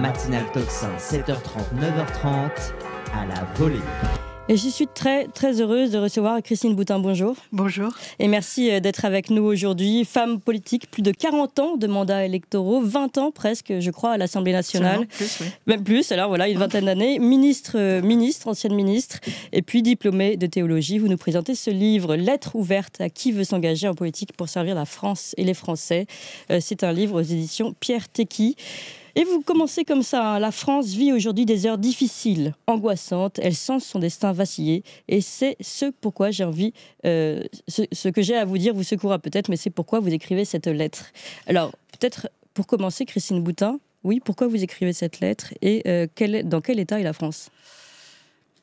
Matinal Toxin, 7h30, 9h30, à la volée. Et je suis très, très heureuse de recevoir Christine Boutin. Bonjour. Bonjour. Et merci euh, d'être avec nous aujourd'hui. Femme politique, plus de 40 ans de mandat électoraux, 20 ans presque, je crois, à l'Assemblée nationale. Plus, Même plus, alors voilà, une vingtaine d'années. Ministre, euh, ministre, ancienne ministre, et puis diplômée de théologie. Vous nous présentez ce livre, Lettre ouverte à qui veut s'engager en politique pour servir la France et les Français. Euh, c'est un livre aux éditions Pierre Tecky. Et vous commencez comme ça. Hein. La France vit aujourd'hui des heures difficiles, angoissantes. Elle sent son destin vaciller. Et c'est ce pourquoi j'ai envie, euh, ce, que j'ai à vous dire vous secourra peut-être, mais c'est pourquoi vous écrivez cette lettre. Alors, peut-être pour commencer, Christine Boutin, oui, pourquoi vous écrivez cette lettre et euh, dans quel état est la France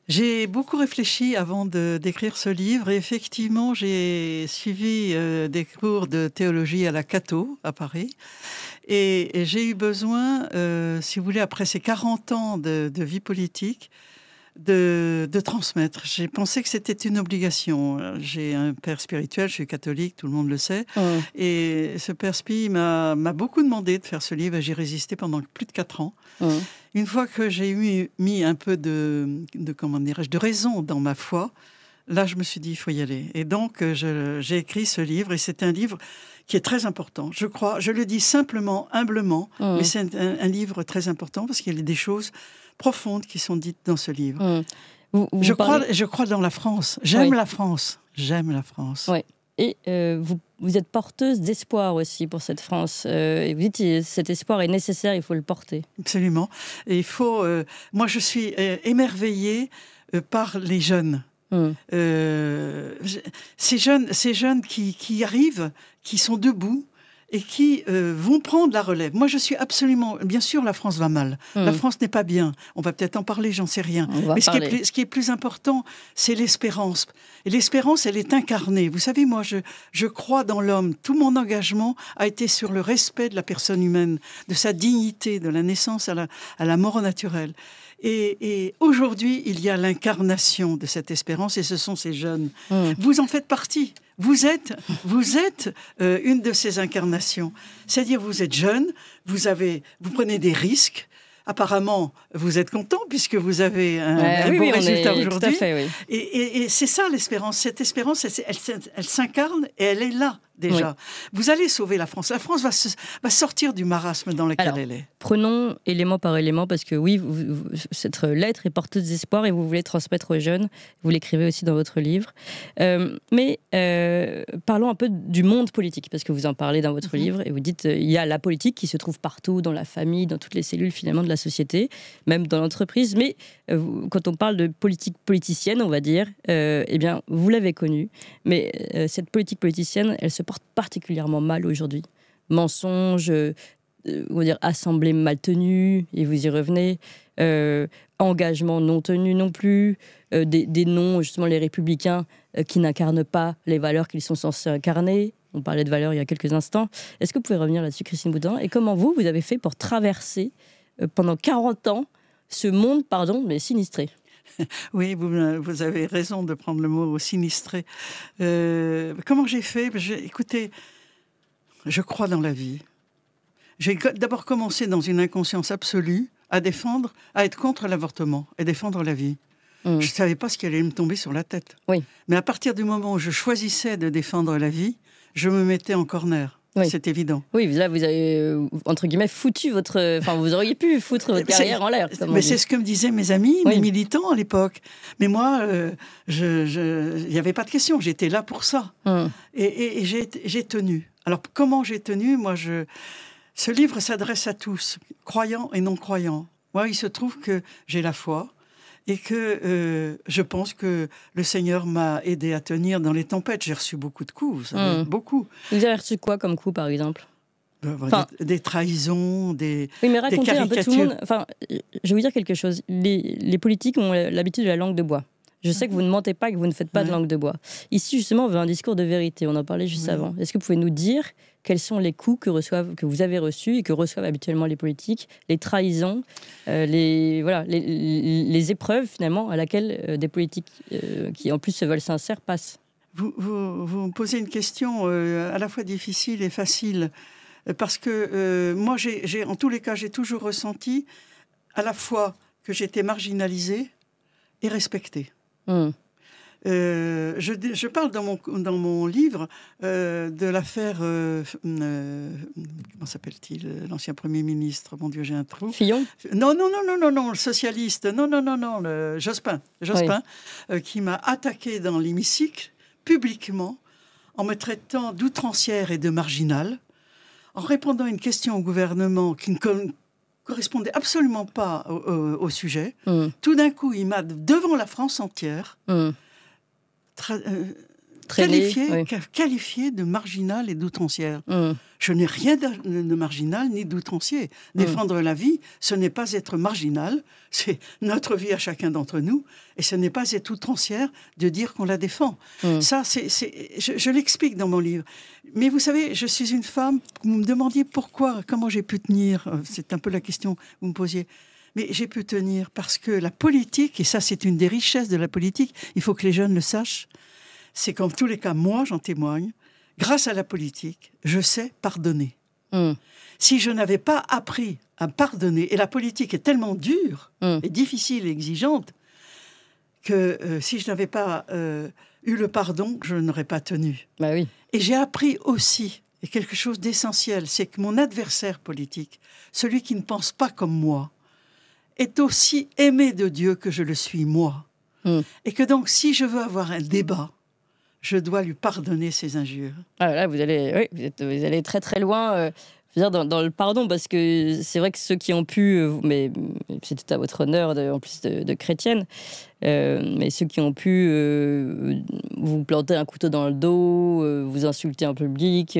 j'ai beaucoup réfléchi avant d'écrire ce livre et effectivement j'ai suivi euh, des cours de théologie à la Cato à Paris et, j'ai eu besoin, euh, si vous voulez, après ces 40 ans de, vie politique, de, transmettre. J'ai pensé que c'était une obligation. J'ai un père spirituel, je suis catholique, tout le monde le sait. Ah. Et ce père spi m'a beaucoup demandé de faire ce livre et j'ai résisté pendant plus de 4 ans. Ah. Une fois que j'ai mis un peu de, comment de raison dans ma foi, là, je me suis dit, il faut y aller. Et donc, euh, j'ai écrit ce livre, et c'est un livre qui est très important. Je crois, je le dis simplement, humblement, mm. mais c'est un, livre très important parce qu'il y a des choses profondes qui sont dites dans ce livre. Mm. je, crois, je crois dans la France. J'aime la France. J'aime la France. Oui. Et euh, vous, êtes porteuse d'espoir aussi pour cette France. Euh, et vous dites euh, cet espoir est nécessaire, il faut le porter. Absolument. Et il faut. moi, je suis émerveillée par les jeunes. Hum. Euh, ces jeunes, ces jeunes qui, arrivent, qui sont debout et qui euh, vont prendre la relève. Moi, je suis absolument... Bien sûr, la France va mal. Hum. La France n'est pas bien. On va peut-être en parler, j'en sais rien. Mais ce qui, est, plus, important, c'est l'espérance. Et l'espérance, elle est incarnée. Vous savez, moi, je, je crois dans l'homme. Tout mon engagement a été sur le respect de la personne humaine, de sa dignité, de la naissance à à la mort naturelle. Et, aujourd'hui, il y a l'incarnation de cette espérance et ce sont ces jeunes. Mm. Vous en faites partie. Vous êtes, vous êtes euh, une de ces incarnations. C'est-à-dire, vous êtes jeune, vous avez, vous prenez des risques. Apparemment, vous êtes content puisque vous avez un, bon résultat aujourd'hui. Et, c'est ça l'espérance. Cette espérance, elle s'incarne et elle est là déjà. Vous allez sauver la France. La France va, sortir du marasme dans lequel elle est. Prenons élément par élément, parce que oui, cette lettre est porteuse d'espoir et vous voulez transmettre aux jeunes. Vous l'écrivez aussi dans votre livre. Euh, mais euh, parlons un peu du monde politique, parce que vous en parlez dans votre mhm. livre et vous dites euh, il y a la politique qui se trouve partout, dans la famille, dans toutes les cellules finalement de la société, même dans l'entreprise. Mais quand on parle de politique politicienne, on va dire, eh bien, vous l'avez connue, mais cette politique politicienne, elle se porte particulièrement mal aujourd'hui. Mensonges, euh, euh, assemblées on dire assemblée mal tenues, et vous y revenez, euh, engagement non tenu non plus, euh, des, des, noms, justement les républicains qui n'incarnent pas les valeurs qu'ils sont censés incarner. On parlait de valeurs il y a quelques instants. Est-ce que vous pouvez revenir là-dessus, Christine Boudin Et comment vous, vous avez fait pour traverser pendant 40 ans ce monde, pardon, mais sinistré oui, euh, vous, avez raison de prendre le mot sinistré. Euh, comment j'ai fait Écoutez, je crois dans la vie. J'ai d'abord commencé dans une inconscience absolue à défendre, à être contre l'avortement et défendre la vie. Mm. Je ne savais pas ce qui allait me tomber sur la tête. Oui. Mais à partir du moment où je choisissais de défendre la vie, je me mettais en corner. Oui. C'est évident. Oui, vous avez, euh, entre guillemets, foutu votre. Enfin, vous auriez pu foutre votre carrière en l'air. Mais c'est ce que me disaient mes amis, mes militants à l'époque. Mais moi, euh, je, il n'y avait pas de question. J'étais là pour ça. Hum. Et, et j'ai tenu. Alors, comment j'ai tenu Moi, je. Ce livre s'adresse à tous, croyants et non-croyants. Moi, il se trouve que j'ai la foi, et que euh, je pense que le Seigneur m'a aidé à tenir dans les tempêtes. J'ai reçu beaucoup de coups, vous savez, hmm. beaucoup. Vous avez reçu quoi comme coup, par exemple ben, ben, des, trahisons, des, oui, mais racontez Un peu tout le monde. Enfin, je vais vous dire quelque chose. Les, politiques ont l'habitude de la langue de bois. Je sais que vous ne mentez pas, que vous ne faites pas de langue de bois. Ici, justement, on veut un discours de vérité. On en parlait juste avant. Est-ce que vous pouvez nous dire quels sont les coups que, reçoivent, que vous avez reçus et que reçoivent habituellement les politiques, les trahisons, euh, les, voilà, les, épreuves finalement à laquelle euh, des politiques euh, qui en plus se veulent sincères passent. Vous, me posez une question à la fois difficile et facile, parce que moi, j'ai, en tous les cas, j'ai toujours ressenti à la fois que j'étais marginalisée et respectée. Hum. Euh, je, je, parle dans mon, dans mon livre euh, de l'affaire. Euh, comment s'appelle-t-il L'ancien Premier ministre. Mon Dieu, j'ai un trou. Fillon Non, non, non, non, non, non, le socialiste. Non, non, non, non, le Jospin. Jospin, qui m'a attaqué dans l'hémicycle, publiquement, en me traitant d'outrancière et de marginale, en répondant à une question au gouvernement qui ne correspondait absolument pas au, sujet. Hum. Tout d'un coup, il m'a devant la France entière. Hum. Euh, qualifiée, de marginale et d'outrancière. Hum. Je n'ai rien de, marginal ni d'outrancier. Hum. Défendre la vie, ce n'est pas être marginal, c'est notre vie à chacun d'entre nous, et ce n'est pas être outrancière de dire qu'on la défend. Hum. Ça, c'est, je, je l'explique dans mon livre. Mais vous savez, je suis une femme, vous me demandiez pourquoi, comment j'ai pu tenir, euh, c'est un peu la question que vous me posiez. Mais j'ai pu tenir parce que la politique, et ça c'est une des richesses de la politique, il faut que les jeunes le sachent, c'est qu'en tous les cas, moi j'en témoigne, grâce à la politique, je sais pardonner. Hmm. Si je n'avais pas appris à pardonner, et la politique est tellement dure, hmm. et difficile et exigeante, que euh, si je n'avais pas euh, eu le pardon, je n'aurais pas tenu. Bah et j'ai appris aussi, et quelque chose d'essentiel, c'est que mon adversaire politique, celui qui ne pense pas comme moi, est aussi aimé de Dieu que je le suis moi. Hmm. Et que donc, si je veux avoir un débat, je dois lui pardonner ses injures. Ah là, vous allez, vous, allez très très loin. Euh, dans, le pardon, parce que c'est vrai que ceux qui ont pu, euh, mais c'est tout à votre honneur, de, en plus de, chrétienne, euh, mais ceux qui ont pu vous planter un couteau dans le dos, vous insulter en public,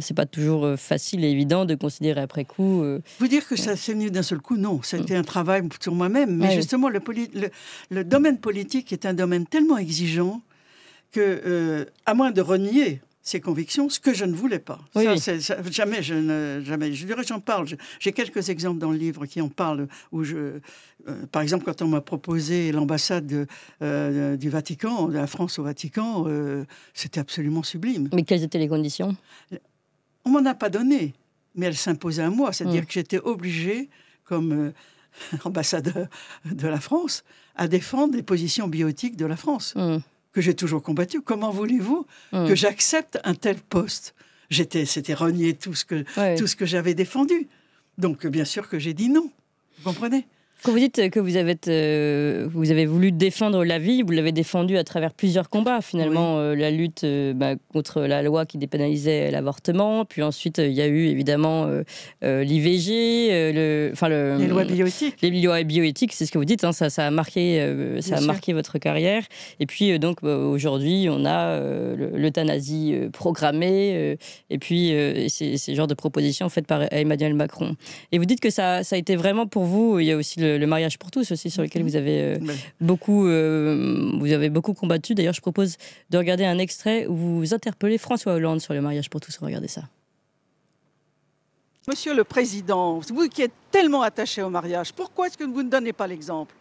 c'est pas toujours euh, facile et évident de considérer après coup. Euh, Vous dire que euh, ça s'est venu d'un seul coup, non. C'était mm. un travail sur moi-même. Mais justement, le, domaine politique est un domaine tellement exigeant que, à moins de renier ces convictions, ce que je ne voulais pas. jamais, je ne, jamais. Je dirais, j'en parle. J'ai quelques exemples dans le livre qui en parlent. Où je, euh, par exemple, quand on m'a proposé l'ambassade euh, du Vatican, de la France au Vatican, euh, c'était absolument sublime. Mais quelles étaient les conditions On m'en a pas donné, mais elle s'imposait à moi. C'est-à-dire mm. que j'étais obligée, comme ambassadeur de la France, à défendre les positions biotiques de la France. Mm que j'ai toujours combattu. Comment voulez-vous que hmm. j'accepte un tel poste J'étais, c'était renier tout ce que tout ce que j'avais défendu. Donc bien sûr que j'ai dit non. Vous comprenez quand vous dites que vous avez, euh, vous avez voulu défendre la vie, vous l'avez défendue à travers plusieurs combats. Finalement, euh, la lutte euh, bah, contre la loi qui dépénalisait l'avortement, puis ensuite il y a eu évidemment l'IVG, le, enfin le, les lois bioéthiques. Les lois bioéthiques, c'est ce que vous dites. Hein, ça, ça, a marqué, ça a marqué votre carrière. Et puis donc bah, aujourd'hui, on a l'euthanasie programmée, et puis ces, ces genres de propositions faites par Emmanuel Macron. Et vous dites que ça, ça a été vraiment pour vous. Il y a aussi le, mariage pour tous aussi, sur lequel mhm. vous avez, euh, beaucoup, euh, vous avez beaucoup combattu. D'ailleurs, je propose de regarder un extrait où vous interpellez François Hollande sur le mariage pour tous. Regardez ça. Monsieur le Président, vous qui êtes tellement attaché au mariage, pourquoi est-ce que vous ne donnez pas l'exemple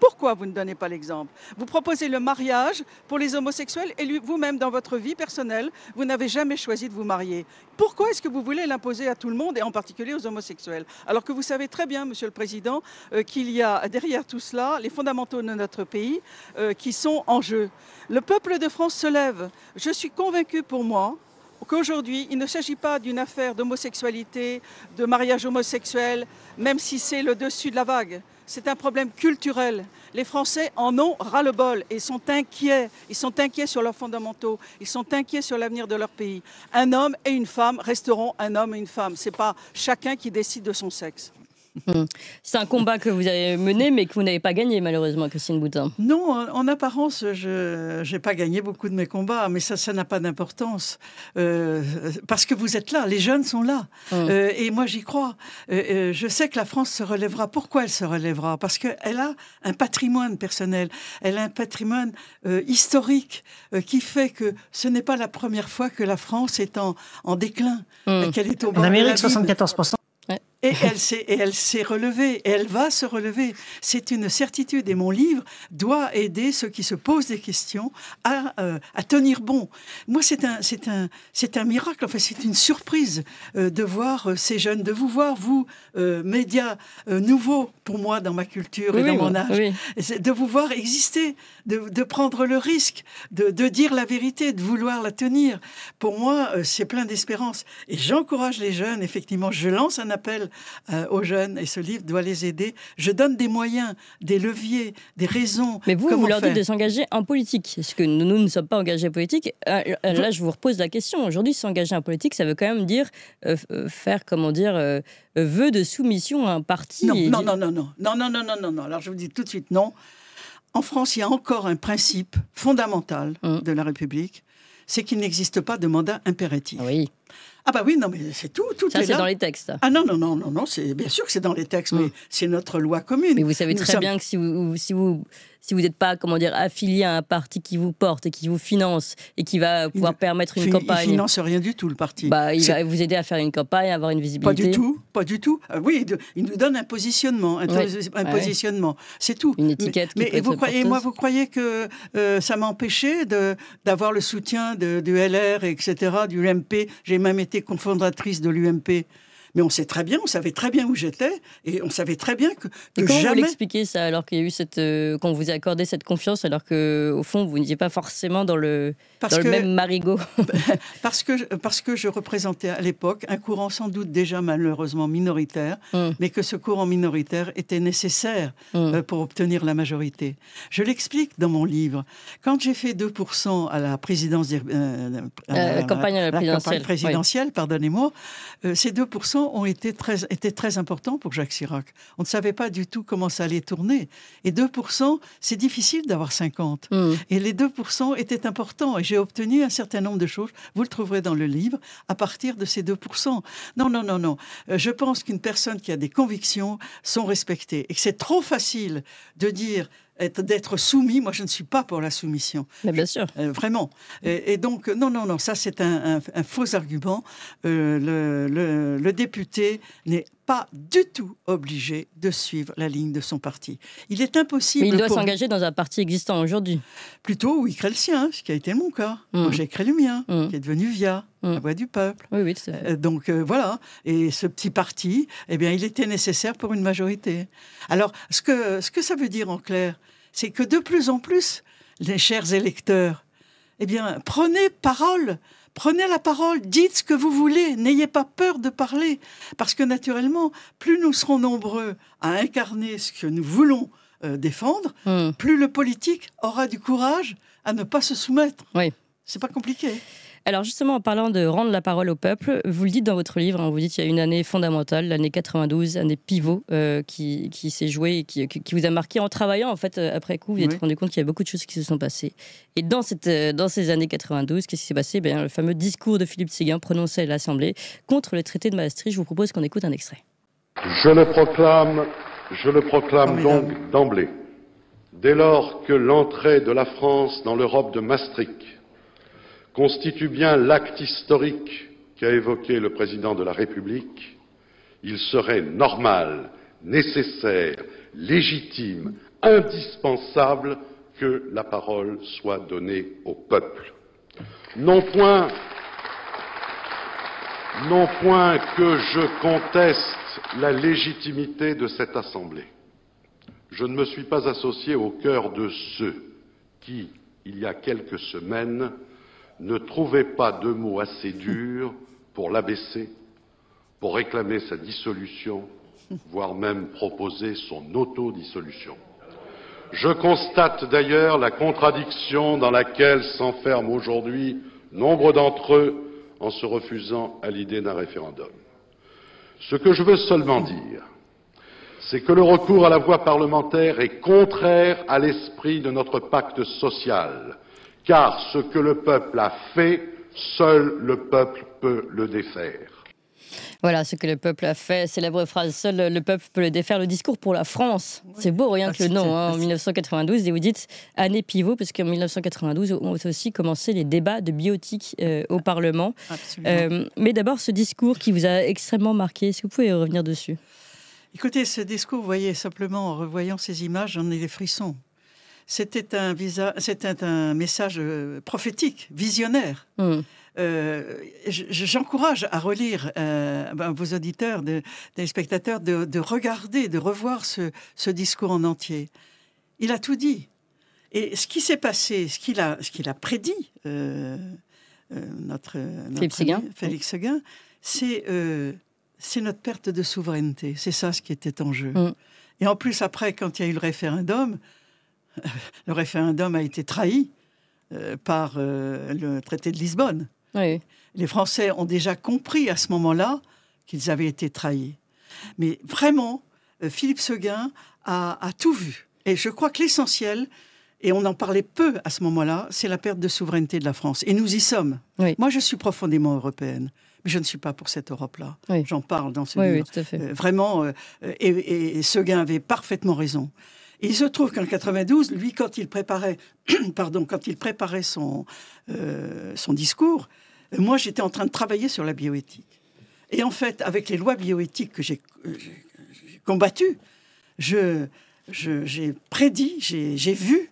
pourquoi vous ne donnez pas l'exemple Vous proposez le mariage pour les homosexuels et vous-même, dans votre vie personnelle, vous n'avez jamais choisi de vous marier. Pourquoi est-ce que vous voulez l'imposer à tout le monde et en particulier aux homosexuels Alors que vous savez très bien, Monsieur le Président, euh, qu'il y a derrière tout cela les fondamentaux de notre pays euh, qui sont en jeu. Le peuple de France se lève. Je suis convaincu pour moi, qu'aujourd'hui, il ne s'agit pas d'une affaire d'homosexualité, de mariage homosexuel, même si c'est le dessus de la vague c'est un problème culturel. Les Français en ont ras-le-bol et sont inquiets. Ils sont inquiets sur leurs fondamentaux. Ils sont inquiets sur l'avenir de leur pays. Un homme et une femme resteront un homme et une femme. Ce n'est pas chacun qui décide de son sexe. Hum. C'est un combat que vous avez mené, mais que vous n'avez pas gagné, malheureusement, Christine Boutin. Non, en, apparence, je n'ai pas gagné beaucoup de mes combats, mais ça, ça n'a pas d'importance. Euh, parce que vous êtes là, les jeunes sont là. Hum. Euh, et moi, j'y crois. Euh, je sais que la France se relèvera. Pourquoi elle se relèvera Parce qu'elle a un patrimoine personnel, elle a un patrimoine historique qui fait que ce n'est pas la première fois que la France est en, déclin, hum. qu'elle est au En Amérique, 74%. Et elle s'est relevée, et elle va se relever. C'est une certitude. Et mon livre doit aider ceux qui se posent des questions à, euh, tenir bon. Moi, c'est un, c'est un, c'est un miracle. Enfin, c'est une surprise euh, de voir euh, ces jeunes, de vous voir, vous, médias nouveaux pour moi dans ma culture et dans mon âge, de vous voir exister, de, prendre le risque, de, de, dire la vérité, de vouloir la tenir. Pour moi, c'est plein d'espérance. Et j'encourage les jeunes. Effectivement, je lance un appel euh, aux jeunes et ce livre doit les aider. Je donne des moyens, des leviers, des raisons. Mais vous, vous leur dites de s'engager en politique, Est-ce que nous, ne sommes pas engagés en politique. Ah, là, je vous repose la question. Aujourd'hui, s'engager en politique, ça veut quand même dire euh, euh, faire, comment dire, vœu de soumission à un parti. Non, non, non, non, non, non, non, Alors, je vous dis tout de suite non. En France, il y a encore un principe fondamental hum. de la République, c'est qu'il n'existe pas de mandat impératif. Oui. Ah bah oui, non, mais c'est tout. tout ça, c'est dans les textes. Ah non, non, non, non, non c'est bien sûr que c'est dans les textes, mais mm. c'est notre loi commune. Mais vous savez très bien que si vous, si vous, si vous n'êtes pas, comment dire, affilié à un parti qui vous porte et qui vous finance et qui va pouvoir permettre une campagne. Il finance rien du tout le parti. Bah, il va vous aider à faire une campagne, à avoir une visibilité. Pas du tout, pas du tout. Euh, oui, il nous donne un positionnement, un, positionnement, c'est tout. Une étiquette. Mais, vous croyez, moi, vous croyez que euh, ça m'a empêché d'avoir le soutien du LR, etc., du UMP. J'ai même été cofondatrice de l'UMP mais on sait très bien, on savait très bien où j'étais et on savait très bien que, jamais... comment vous l'expliquez ça alors qu'il y a eu cette euh, qu'on vous a accordé cette confiance alors que au fond vous n'étiez pas forcément dans le parce dans que, le même marigot. Bah, parce que parce que je représentais à l'époque un courant sans doute déjà malheureusement minoritaire, mmh. mais que ce courant minoritaire était nécessaire mmh. euh, pour obtenir la majorité. Je l'explique dans mon livre. Quand j'ai fait 2% à la présidence euh, à la, campagne présidentielle, pardonnez-moi, ces 2% ont été très, étaient très importants pour Jacques Chirac. On ne savait pas du tout comment ça allait tourner. Et 2%, c'est difficile d'avoir 50. Mm. Et les 2% étaient importants. Et j'ai obtenu un certain nombre de choses, vous le trouverez dans le livre, à partir de ces 2%. Non, non, non, non. Euh, je pense qu'une personne qui a des convictions sont respectées. Et que c'est trop facile de dire d'être soumis. Moi, je ne suis pas pour la soumission. Mais bien sûr. Euh, vraiment. Et, donc, non, non, non, ça, c'est un, faux argument. Euh, le député n'est pas du tout obligé de suivre la ligne de son parti. Il est impossible. Mais il doit s'engager dans un parti existant aujourd'hui. Plutôt où il crée le sien, ce qui a été mon cas. Mm. Moi, j'ai créé le mien, mm. qui est devenu VIA, mm. la voix du peuple. Oui, oui, c'est euh, donc euh, voilà. Et ce petit parti, eh bien, il était nécessaire pour une majorité. Alors, ce que, ce que ça veut dire en clair, c'est que de plus en plus, les chers électeurs, eh bien, prenez parole Prenez la parole, dites ce que vous voulez, n'ayez pas peur de parler, parce que naturellement, plus nous serons nombreux à incarner ce que nous voulons euh, défendre, hmm. plus le politique aura du courage à ne pas se soumettre. Oui. C'est pas compliqué. Alors justement, en parlant de rendre la parole au peuple, vous le dites dans votre livre, hein, vous dites qu'il y a une année fondamentale, l'année 92, année pivot, euh, qui, s'est jouée et qui, vous a marqué en travaillant. En fait, euh, après coup, vous vous êtes rendu compte qu'il y a beaucoup de choses qui se sont passées. Et dans, euh, ces années 92, qu'est-ce qui s'est passé eh Le fameux discours de Philippe Séguin prononcé à l'Assemblée contre le traité de Maastricht. Je vous propose qu'on écoute un extrait. Je le proclame, je le proclame donc d'emblée. Dès lors que l'entrée de la France dans l'Europe de Maastricht constitue bien l'acte historique qu'a évoqué le président de la République, il serait normal, nécessaire, légitime, indispensable que la parole soit donnée au peuple. Non point, point que je conteste la légitimité de cette Assemblée. Je ne me suis pas associé au cœur de ceux qui, il y a quelques semaines, ne trouvez pas de mots assez durs pour l'abaisser, pour réclamer sa dissolution, voire même proposer son autodissolution. Je constate d'ailleurs la contradiction dans laquelle s'enferment aujourd'hui nombre d'entre eux en se refusant à l'idée d'un référendum. Ce que je veux seulement dire, c'est que le recours à la voie parlementaire est contraire à l'esprit de notre pacte social, car ce que le peuple a fait, seul le peuple peut le défaire. Voilà ce que le peuple a fait. Célèbre phrase Seul le peuple peut le défaire. Le discours pour la France. C'est beau, rien que le nom. Hein. en 1992, et vous dites année pivot, parce qu'en 1992, ont aussi commencé les débats de biotique euh, au Parlement. Euh, mais d'abord, ce discours qui vous a extrêmement marqué, est-ce que vous pouvez revenir dessus Écoutez, ce discours, vous voyez, simplement en revoyant ces images, j'en ai des frissons c'était un, c'était un message euh, prophétique, visionnaire. Hmm. Euh, j'encourage à relire euh, ben, vos auditeurs, des spectateurs, de, regarder, de revoir ce, discours en entier. Il a tout dit. Et ce qui s'est passé, ce qu'il a, a prédit, notre, Félix Seguin, Félix Seguin, c'est notre perte de souveraineté. C'est ça ce qui était en jeu. Hmm. Et en plus, après, quand il y a eu le référendum, euh, le référendum a été trahi euh, par euh, le traité de Lisbonne. Les Français ont déjà compris à ce moment-là qu'ils avaient été trahis. Mais vraiment, Philippe Seguin a, tout vu. Et je crois que l'essentiel, et on en parlait peu à ce moment-là, c'est la perte de souveraineté de la France. Et nous y sommes. Moi, je suis profondément européenne. Mais je ne suis pas pour cette Europe-là. J'en parle dans ce livre. vraiment, et, Seguin avait parfaitement raison il se trouve qu'en 92, lui, quand il préparait, pardon, quand il préparait son, euh, son discours, euh, moi, j'étais en train de travailler sur la bioéthique. Et en fait, avec les lois bioéthiques que j'ai euh, combattues, j'ai je, prédit, j'ai vu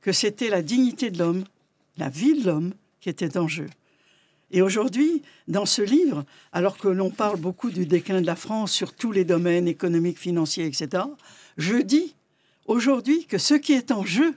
que c'était la dignité de l'homme, la vie de l'homme qui était en jeu. Et aujourd'hui, dans ce livre, alors que l'on parle beaucoup du déclin de la France sur tous les domaines économiques, financiers, etc., je dis aujourd'hui que ce qui est en jeu,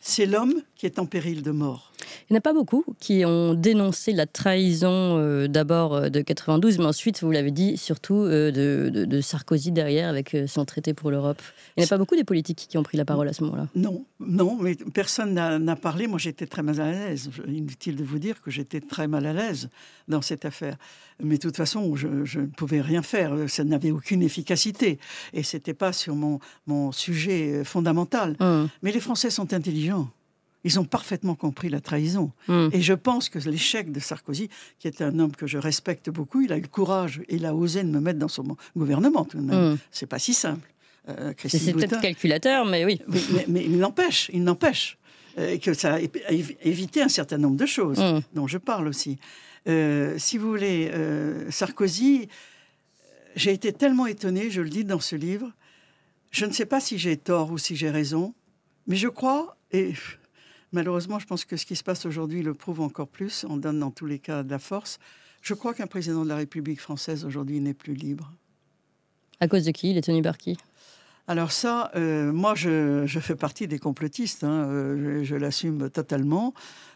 c'est l'homme qui est en péril de mort. Il n'y en a pas beaucoup qui ont dénoncé la trahison euh, d'abord euh, de 92, mais ensuite, vous l'avez dit, surtout euh, de, Sarkozy derrière avec son traité pour l'Europe. Il n'y a pas beaucoup des politiques qui ont pris la parole à ce moment-là. Non, non, mais personne n'a parlé. Moi, j'étais très mal à l'aise. Inutile de vous dire que j'étais très mal à l'aise dans cette affaire. Mais de toute façon, je, ne pouvais rien faire. Ça n'avait aucune efficacité. Et ce n'était pas sur mon, mon sujet fondamental. Hum. Mais les Français sont intelligents ils ont parfaitement compris la trahison. Hmm. Et je pense que l'échec de Sarkozy, qui est un homme que je respecte beaucoup, il a eu le courage, il a osé de me mettre dans son gouvernement tout de hmm. C'est pas si simple. Euh, C'est peut-être calculateur, mais oui. mais, il n'empêche, il n'empêche. Et euh, que ça a évité un certain nombre de choses hmm. dont je parle aussi. Euh, si vous voulez, euh, Sarkozy, j'ai été tellement étonné, je le dis dans ce livre, je ne sais pas si j'ai tort ou si j'ai raison, mais je crois, et Malheureusement, je pense que ce qui se passe aujourd'hui le prouve encore plus. On donne dans tous les cas de la force. Je crois qu'un président de la République française aujourd'hui n'est plus libre. À cause de qui Il est tenu par qui alors ça, euh, moi, je, fais partie des complotistes, hein, euh, je, l'assume totalement,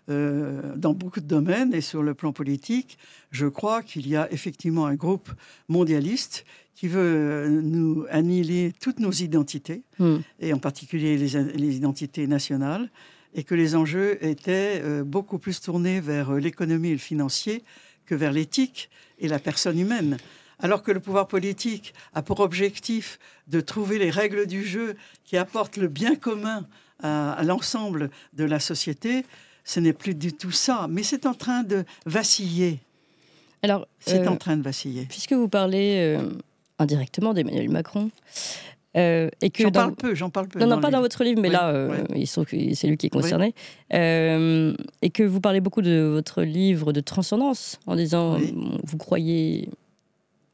euh, dans beaucoup de domaines et sur le plan politique. Je crois qu'il y a effectivement un groupe mondialiste qui veut nous annihiler toutes nos identités, hmm. et en particulier les, les identités nationales et que les enjeux étaient euh, beaucoup plus tournés vers euh, l'économie et le financier que vers l'éthique et la personne humaine. Alors que le pouvoir politique a pour objectif de trouver les règles du jeu qui apportent le bien commun à, l'ensemble de la société, ce n'est plus du tout ça, mais c'est en train de vaciller. Alors, c'est euh, en train de vaciller. Puisque vous parlez indirectement d'Emmanuel Macron, euh, et que j'en parle peu, j'en parle peu. Non, non, pas dans votre livre, mais là, euh, c'est lui qui est concerné. Euh, et que vous parlez beaucoup de votre livre de transcendance, en disant vous croyez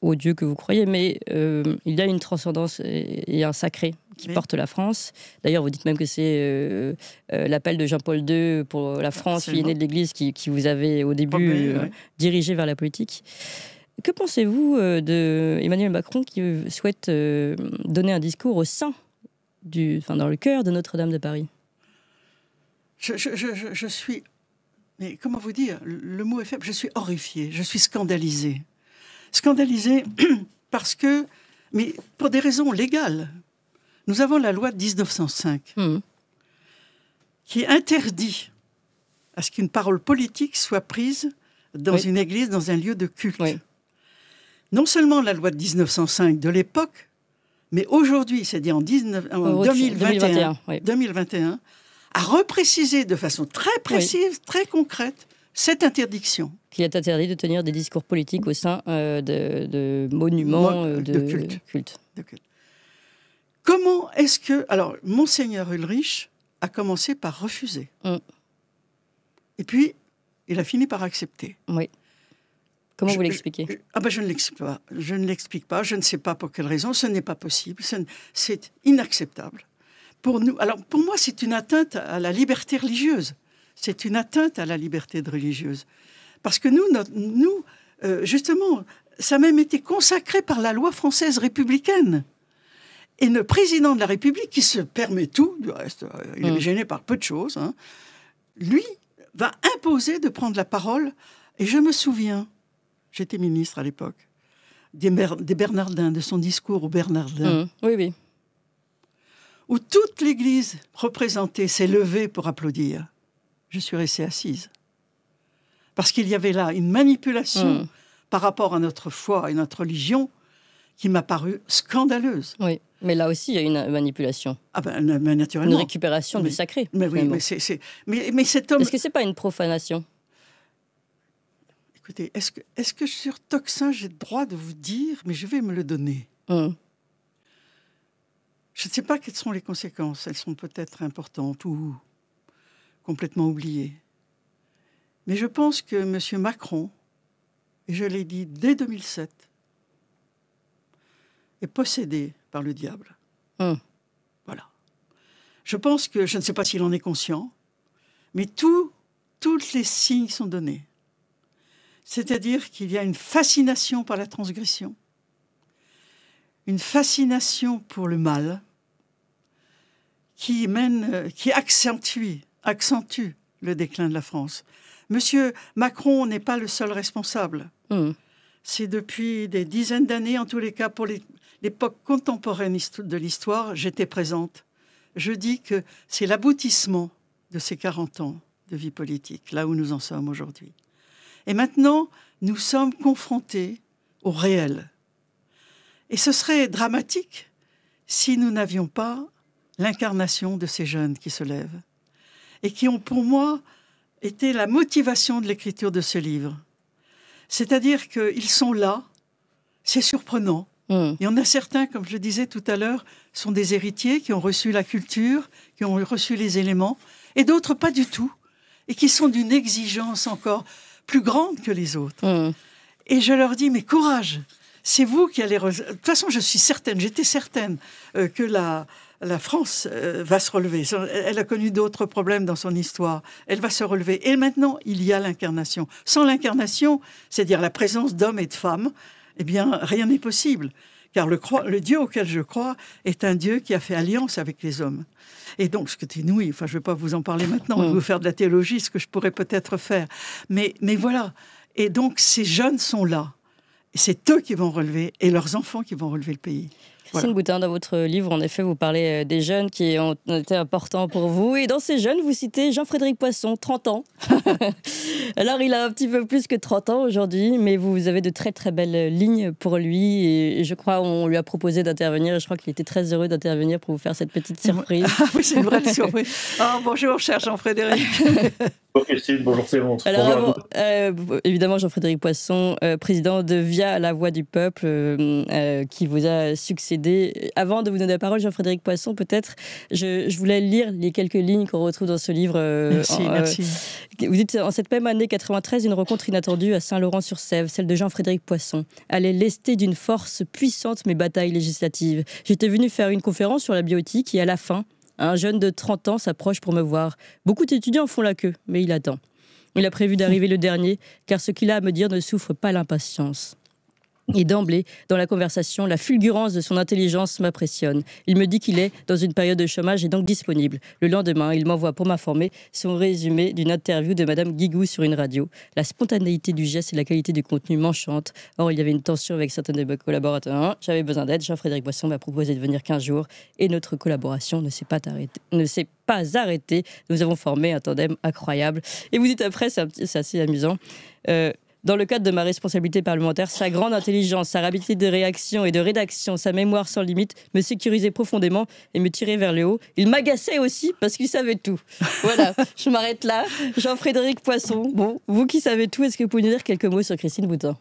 au Dieu que vous croyez, mais il y a une transcendance et, un sacré qui porte la France. D'ailleurs, vous dites même que c'est l'appel de Jean-Paul II pour la France, fille aînée de l'Église, qui, qui, vous avait au début dirigé vers la politique. Que pensez-vous euh, de Emmanuel Macron qui euh, souhaite euh, donner un discours au sein du, dans le cœur de Notre-Dame de Paris je, suis, mais comment vous dire, le mot est faible. Je suis horrifiée, je suis scandalisée, scandalisée parce que, mais pour des raisons légales. Nous avons la loi de 1905 hmm. qui interdit à ce qu'une parole politique soit prise dans une église, dans un lieu de culte non seulement la loi de 1905 de l'époque, mais aujourd'hui, c'est-à-dire en, 2021, a reprécisé de façon très précise, très concrète, cette interdiction. Qu'il est interdit de tenir des discours politiques au sein euh, de, monuments euh, de, culte. Comment est-ce que... Alors, monseigneur Ulrich a commencé par refuser. Hum. Et puis, il a fini par accepter. Oui. Comment vous l'expliquez Ah ben je ne l'explique pas. Je ne l'explique pas. Je ne sais pas pour quelle raison. Ce n'est pas possible. C'est inacceptable. Pour nous, alors pour moi, c'est une atteinte à la liberté religieuse. C'est une atteinte à la liberté de religieuse. Parce que nous, nous euh, justement, ça a même été consacré par la loi française républicaine. Et le président de la République, qui se permet tout, du reste, euh, il est mm. gêné par peu de choses, hein, lui va imposer de prendre la parole. Et je me souviens, J'étais ministre à l'époque. Des, des, Bernardins, de son discours aux Bernardins. Mmh, oui, oui. Où toute l'Église représentée s'est levée pour applaudir. Je suis restée assise. Parce qu'il y avait là une manipulation mmh. par rapport à notre foi et notre religion qui m'a paru scandaleuse. Oui, mais là aussi, il y a une manipulation. Ah ben, naturellement. Une récupération du sacré. Mais oui, mais, mais, mais, cet homme... Est-ce que c'est pas une profanation est-ce que, est que sur Toxin, j'ai le droit de vous dire, mais je vais me le donner hum. Je ne sais pas quelles sont les conséquences. Elles sont peut-être importantes ou complètement oubliées. Mais je pense que M. Macron, et je l'ai dit dès 2007, est possédé par le diable. Hum. Voilà. Je pense que, je ne sais pas s'il en est conscient, mais tous, tous les signes sont donnés. C'est-à-dire qu'il y a une fascination par la transgression, une fascination pour le mal qui mène, qui accentue, accentue le déclin de la France. Monsieur Macron n'est pas le seul responsable. Hmm. C'est depuis des dizaines d'années, en tous les cas pour l'époque contemporaine de l'histoire, j'étais présente. Je dis que c'est l'aboutissement de ces 40 ans de vie politique, là où nous en sommes aujourd'hui. Et maintenant, nous sommes confrontés au réel. Et ce serait dramatique si nous n'avions pas l'incarnation de ces jeunes qui se lèvent et qui ont pour moi été la motivation de l'écriture de ce livre. C'est-à-dire qu'ils sont là, c'est surprenant. Et hmm. Il y en a certains, comme je le disais tout à l'heure, sont des héritiers qui ont reçu la culture, qui ont reçu les éléments, et d'autres pas du tout, et qui sont d'une exigence encore plus grande que les autres. Mm. Et je leur dis, mais courage, c'est vous qui allez... De toute façon, je suis certaine, j'étais certaine euh, que la, la France euh, va se relever. Elle a connu d'autres problèmes dans son histoire. Elle va se relever. Et maintenant, il y a l'incarnation. Sans l'incarnation, c'est-à-dire la présence d'hommes et de femmes, eh bien, rien n'est possible car le, Dieu auquel je crois est un Dieu qui a fait alliance avec les hommes. Et donc, ce que nous enfin, je ne vais pas vous en parler maintenant, mm. vous faire de la théologie, ce que je pourrais peut-être faire. Mais, mais voilà. Et donc, ces jeunes sont là. C'est eux qui vont relever et leurs enfants qui vont relever le pays. Christine Boutin, dans votre livre, en effet, vous parlez euh, des jeunes qui ont été importants pour vous. Et dans ces jeunes, vous citez Jean-Frédéric Poisson, 30 ans. Alors, il a un petit peu plus que 30 ans aujourd'hui, mais vous avez de très, très belles lignes pour lui. Et je crois qu'on lui a proposé d'intervenir. Et je crois qu'il était très heureux d'intervenir pour vous faire cette petite surprise. Ah oui, c'est une vraie surprise. Ah, bonjour, cher Jean-Frédéric. bonjour, Christine. Bonjour, Clément. Euh, euh, évidemment, Jean-Frédéric Poisson, président de Via la Voix du Peuple, qui vous a succédé avant de vous donner la parole, Jean-Frédéric Poisson, peut-être, je, voulais lire les quelques lignes qu'on retrouve dans ce livre. Euh, merci, euh, vous dites, en cette même année 93, une rencontre inattendue à Saint-Laurent-sur-Sèvre, celle de Jean-Frédéric Poisson, allait lester d'une force puissante mes batailles législatives. J'étais venu faire une conférence sur la biotique et à la fin, un jeune de 30 ans s'approche pour me voir. Beaucoup d'étudiants font la queue, mais il attend. Il a prévu d'arriver le dernier, car ce qu'il a à me dire ne souffre pas l'impatience. Et d'emblée, dans la conversation, la fulgurance de son intelligence m'impressionne. Il me dit qu'il est dans une période de chômage et donc disponible. Le lendemain, il m'envoie pour m'informer son résumé d'une interview de Madame Guigou sur une radio. La spontanéité du geste et la qualité du contenu m'enchantent. Or, il y avait une tension avec certains de mes collaborateurs. Hein, j'avais besoin d'aide. Jean-Frédéric Boisson m'a proposé de venir 15 jours et notre collaboration ne s'est pas arrêtée. Ne s'est pas Nous avons formé un tandem incroyable. Et vous dites après, c'est assez amusant. Euh, dans le cadre de ma responsabilité parlementaire, sa grande intelligence, sa rapidité de réaction et de rédaction, sa mémoire sans limite me sécurisaient profondément et me tiraient vers le haut. Il m'agaçait aussi parce qu'il savait tout. Voilà, je m'arrête là. Jean-Frédéric Poisson, bon, vous qui savez tout, est-ce que vous pouvez nous dire quelques mots sur Christine Boutin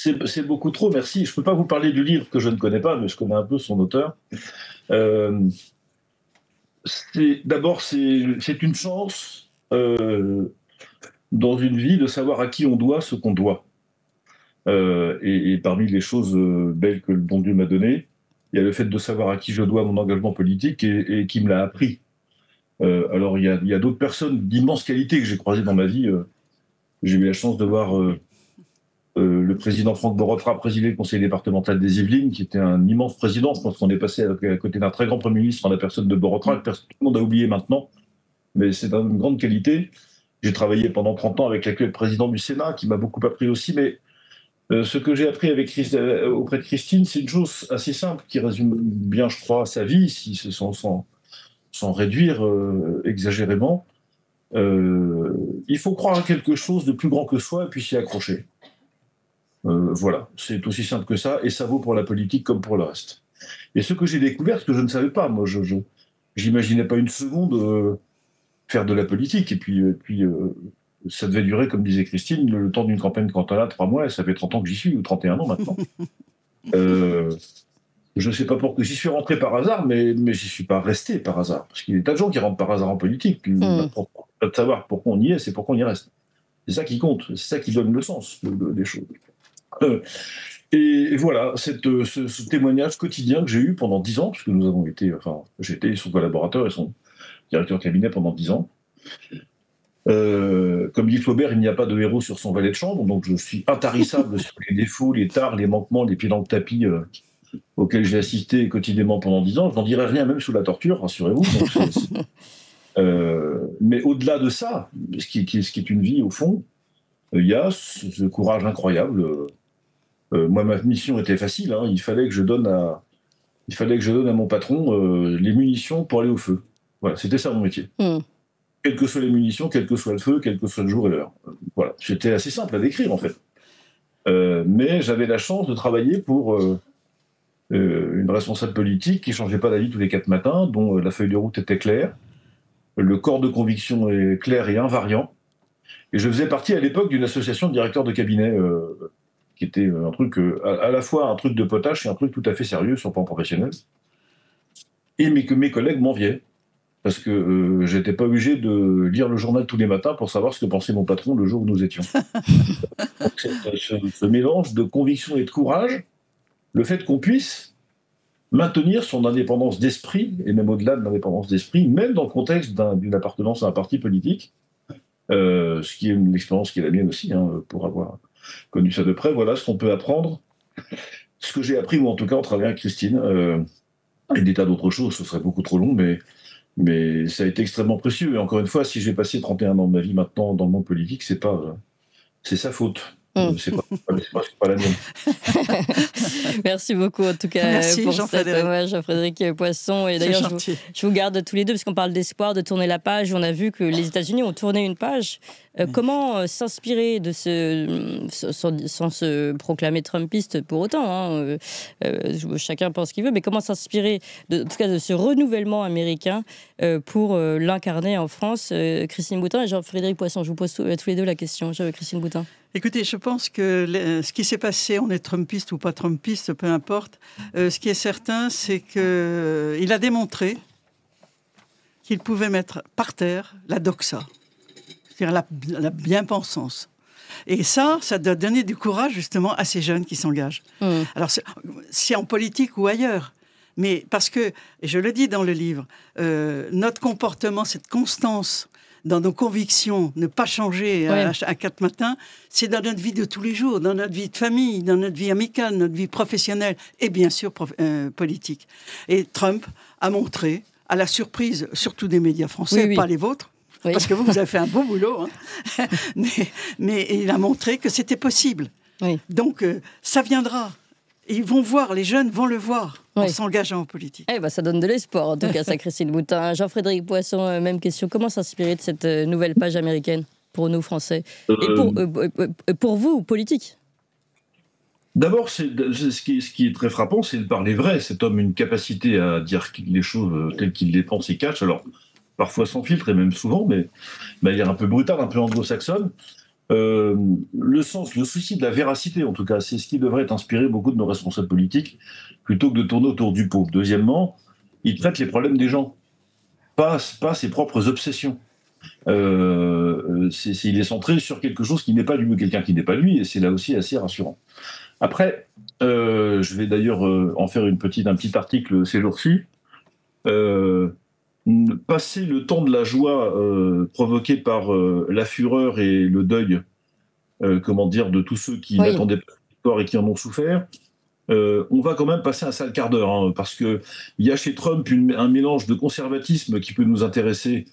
c'est beaucoup trop, merci. Je ne peux pas vous parler du livre que je ne connais pas, mais je connais un peu son auteur. Euh, d'abord, c'est une chance euh, dans une vie de savoir à qui on doit ce qu'on doit. Euh, et, parmi les choses euh, belles que le bon Dieu m'a données, il y a le fait de savoir à qui je dois mon engagement politique et, qui me l'a appris. Euh, alors il y a, d'autres personnes d'immense qualité que j'ai croisées dans ma vie. j'ai eu la chance de voir le président Franck Borotra présider le conseil départemental des Yvelines, qui était un immense président. Je pense qu'on est passé à, côté d'un très grand Premier ministre en la personne de Borotra, que tout le monde a oublié maintenant, mais c'est une grande qualité. J'ai travaillé pendant 30 ans avec l'actuel président du Sénat, qui m'a beaucoup appris aussi, mais euh, ce que j'ai appris avec Christ, euh, auprès de Christine, c'est une chose assez simple qui résume bien, je crois, sa vie, si ce sans, réduire euh, exagérément. il faut croire à quelque chose de plus grand que soi et puis s'y accrocher. voilà, c'est aussi simple que ça, et ça vaut pour la politique comme pour le reste. Et ce que j'ai découvert, ce que je ne savais pas, moi, je n'imaginais pas une seconde faire de la politique. Et puis, euh, puis euh, ça devait durer, comme disait Christine, le temps d'une campagne cantonale, trois mois, et ça fait 30 ans que j'y suis, ou 31 ans maintenant. Euh, je ne sais pas pourquoi j'y suis rentré par hasard, mais, mais j'y suis pas resté par hasard. Parce qu'il y a des tas de gens qui rentrent par hasard en politique. Puis hmm. bah, de savoir pourquoi on y est, c'est pourquoi on y reste. C'est ça qui compte, c'est ça qui donne le sens des choses. et voilà, cette, ce, témoignage quotidien que j'ai eu pendant dix ans, parce que nous avons été, enfin, j'étais son collaborateur et son, directeur de cabinet pendant dix ans. Euh, comme dit Flaubert, il n'y a pas de héros sur son valet de chambre, donc je suis intarissable sur les défauts, les tards, les manquements, les pieds dans tapis euh, auxquels j'ai assisté quotidiennement pendant dix ans. Je n'en dirai rien, même sous la torture, rassurez-vous. Euh, mais au-delà de ça, ce qui, est une vie au fond, il y a ce, courage incroyable. moi, ma mission était facile. Hein. il fallait que je donne à, il fallait que je donne à mon patron les munitions pour aller au feu. Voilà, c'était ça mon métier. Hmm. Quelles que soient les munitions, quel que soit le feu, quel que soit le jour et l'heure. Voilà, c'était assez simple à décrire en fait. Euh, mais j'avais la chance de travailler pour euh, euh, une responsable politique qui ne changeait pas d'avis tous les quatre matins, dont la feuille de route était claire, le corps de conviction est clair et invariant. Et je faisais partie à l'époque d'une association de directeurs de cabinet qui était un truc à, la fois un truc de potache et un truc tout à fait sérieux sur le plan professionnel. Et mes, que mes collègues m'enviaient parce que je euh, j'étais pas obligé de lire le journal tous les matins pour savoir ce que pensait mon patron le jour où nous étions. Donc, ce, mélange de conviction et de courage, le fait qu'on puisse maintenir son indépendance d'esprit, et même au-delà de l'indépendance d'esprit, même dans le contexte d'une appartenance à un parti politique, euh, ce qui est une expérience qui est la mienne aussi, hein, pour avoir connu ça de près, voilà ce qu'on peut apprendre, ce que j'ai appris, ou en tout cas en travaillant avec Christine, euh, et des tas d'autres choses, ce serait beaucoup trop long, mais mais ça a été extrêmement précieux. Et encore une fois, si j'ai passé 31 ans de ma vie maintenant dans le monde politique, c'est pas, euh, c'est sa faute pas, Merci beaucoup en tout cas pour cet Frédéric. Frédéric Poisson. Et d'ailleurs, je, vous garde tous les deux, parce qu'on parle d'espoir, de tourner la page. On a vu que les États-Unis ont tourné une page. Euh, comment euh, s'inspirer de ce. Sans, se proclamer Trumpiste pour autant, hein, euh, chacun pense ce qu'il veut, mais comment s'inspirer, en tout cas, de ce renouvellement américain pour l'incarner en France Christine Boutin et Jean-Frédéric Poisson, je vous pose tous les deux la question. Christine Boutin. Écoutez, je pense que euh, ce qui s'est passé, on est trumpiste ou pas trumpiste, peu importe, euh, ce qui est certain, c'est qu'il euh, a démontré qu'il pouvait mettre par terre la doxa, c'est-à-dire la, bien-pensance. Et ça, ça doit donner du courage justement à ces jeunes qui s'engagent. Mm. Alors, si en politique ou ailleurs. Mais parce que, et je le dis dans le livre, notre comportement, cette constance, dans nos convictions, ne pas changer à, quatre matins, c'est dans notre vie de tous les jours, dans notre vie de famille, dans notre vie amicale, notre vie professionnelle et bien sûr euh, politique. Et Trump a montré, à la surprise surtout des médias français, pas les vôtres, parce que vous, vous avez fait un beau boulot, hein. mais, il a montré que c'était possible. Donc euh, ça viendra ils vont voir, les jeunes vont le voir en s'engageant en politique. Eh ben, ça donne de l'espoir, en tout cas, ça, Christine Boutin. Jean-Frédéric Poisson, euh, même question. Comment s'inspirer de cette euh, nouvelle page américaine pour nous, Français Et euh, pour, vous, politique ?– D'abord, ce, qui, est très frappant, c'est de parler vrai. Cet homme a une capacité à dire les choses telles qu'il les pense et cache. Alors, parfois sans filtre et même souvent, mais il manière un peu brutale, un peu anglo-saxonne. Euh, le sens, le souci de la véracité, en tout cas, c'est ce qui devrait inspirer beaucoup de nos responsables politiques, plutôt que de tourner autour du pot. Deuxièmement, il traite les problèmes des gens, pas, pas ses propres obsessions. Euh, il est centré sur quelque chose qui n'est pas lui, quelqu'un qui n'est pas lui, et c'est là aussi assez rassurant. Après, euh, je vais d'ailleurs en faire une petite, un petit article ces jours-ci. Euh, passer le temps de la joie euh, provoquée par euh, la fureur et le deuil, euh, comment dire, de tous ceux qui n'attendaient pas la et qui en ont souffert, on va quand même passer un sale quart d'heure, hein, parce qu'il y a chez Trump un mélange de conservatisme qui peut nous intéresser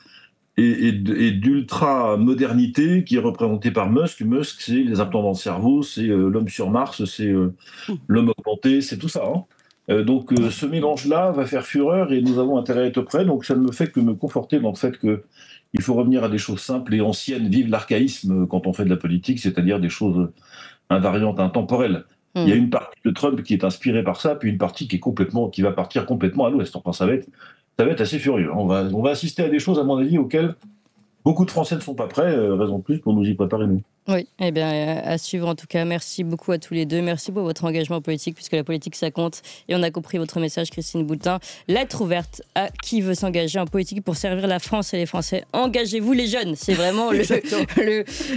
et, d'ultra-modernité qui est représentée par Musk. Musk, c'est les implants dans cerveau, c'est l'homme sur Mars, c'est mmh. l'homme augmenté, c'est tout ça. Hein. Euh, donc euh, ce mélange-là va faire fureur et nous avons intérêt à être prêts. Donc ça ne me fait que me conforter dans le fait qu'il faut revenir à des choses simples et anciennes. Vive l'archaïsme quand on fait de la politique, c'est-à-dire des choses invariantes, intemporelles. Hmm. Il y a une partie de Trump qui est inspirée par ça, puis une partie qui, est complètement, qui va partir complètement à l'ouest. Enfin, ça va être, ça va être assez furieux. Hein. On va, on va assister à des choses, à mon avis, auxquelles beaucoup de Français ne sont pas prêts, euh, raison de plus pour nous y préparer, nous. Oui, et eh bien, euh, à suivre en tout cas. Merci beaucoup à tous les deux. Merci pour votre engagement politique, puisque la politique, ça compte. Et on a compris votre message, Christine Boutin. Lettre ouverte à qui veut s'engager en politique pour servir la France et les Français. Engagez-vous, les jeunes. C'est vraiment le,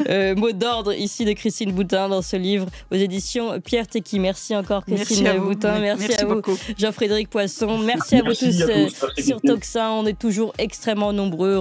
euh, mot d'ordre ici de Christine Boutin dans ce livre aux éditions Pierre Tecky. Merci encore, Christine Boutin. Merci, à vous, Jean-Frédéric Poisson. Merci, à vous tous, sur Toxin. On est toujours extrêmement nombreux.